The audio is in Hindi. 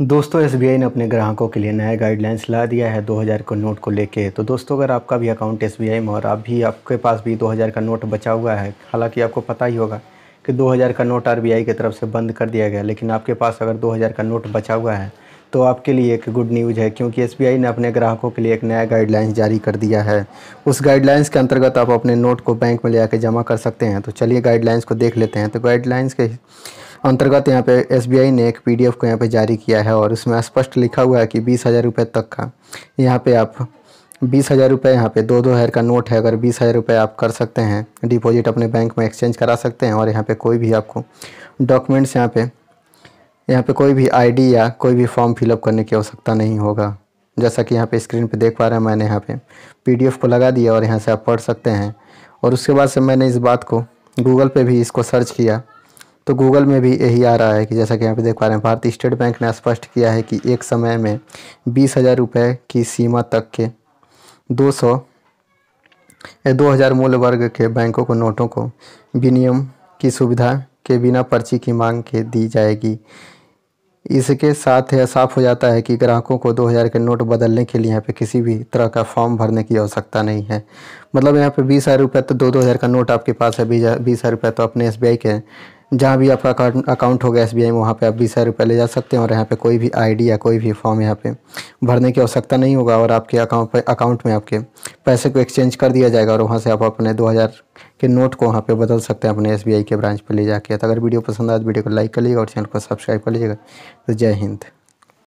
दोस्तों एस ने अपने ग्राहकों के लिए नया गाइडलाइंस ला दिया है 2000 का नोट को लेके तो दोस्तों अगर आपका भी अकाउंट एस में और आप भी आपके पास भी 2000 का नोट बचा हुआ है हालांकि आपको पता ही होगा कि 2000 का नोट आरबीआई की तरफ से बंद कर दिया गया लेकिन आपके पास अगर 2000 का नोट बचा हुआ है तो आपके लिए एक गुड न्यूज़ है क्योंकि एस ने अपने ग्राहकों के लिए एक नया गाइडलाइंस जारी कर दिया है उस गाइडलाइंस के अंतर्गत आप अपने नोट को बैंक में ले जमा कर सकते हैं तो चलिए गाइडलाइंस को देख लेते हैं तो गाइडलाइंस के अंतर्गत यहाँ पे एस ने एक पी को यहाँ पे जारी किया है और उसमें स्पष्ट लिखा हुआ है कि बीस हज़ार रुपये तक का यहाँ पे आप बीस हज़ार रुपये यहाँ पे दो दो हज़ार का नोट है अगर बीस हज़ार रुपये आप कर सकते हैं डिपॉजिट अपने बैंक में एक्सचेंज करा सकते हैं और यहाँ पे कोई भी आपको डॉक्यूमेंट्स यहाँ पे यहाँ पे कोई भी आईडी या कोई भी फॉर्म फिलअप करने की आवश्यकता नहीं होगा जैसा कि यहाँ पे स्क्रीन पे देख पा रहे हैं मैंने यहाँ पर पी को लगा दिया और यहाँ से आप पढ़ सकते हैं और उसके बाद से मैंने इस बात को गूगल पर भी इसको सर्च किया तो गूगल में भी यही आ रहा है कि जैसा कि यहाँ पे देख पा रहे हैं भारतीय स्टेट बैंक ने स्पष्ट किया है कि एक समय में बीस हज़ार रुपये की सीमा तक के दो सौ दो हज़ार मूल वर्ग के बैंकों को नोटों को विनियम की सुविधा के बिना पर्ची की मांग के दी जाएगी इसके साथ यह साफ हो जाता है कि ग्राहकों को 2000 के नोट बदलने के लिए यहाँ पे किसी भी तरह का फॉर्म भरने की आवश्यकता नहीं है मतलब यहाँ पे बीस हज़ार रुपये तो दो दो हज़ार का नोट आपके पास है बीस हज़ार रुपये तो अपने एस के जहाँ भी आपका अकाउंट होगा एस बी आई में वहाँ पर आप बीस हज़ार रुपये ले जा सकते हैं और यहाँ पे कोई भी आईडी या कोई भी फॉर्म यहाँ पे भरने की आवश्यकता नहीं होगा और आपके अकाउंट पे अकाउंट में आपके पैसे को एक्सचेंज कर दिया जाएगा और वहाँ से आप अपने 2000 के नोट को वहाँ पे बदल सकते हैं अपने एस के ब्रांच पर ले जाके तो अगर वीडियो पसंद आए तो वीडियो को लाइक कर लीजिएगा और चैनल को सब्सक्राइब कर लीजिएगा तो जय हिंद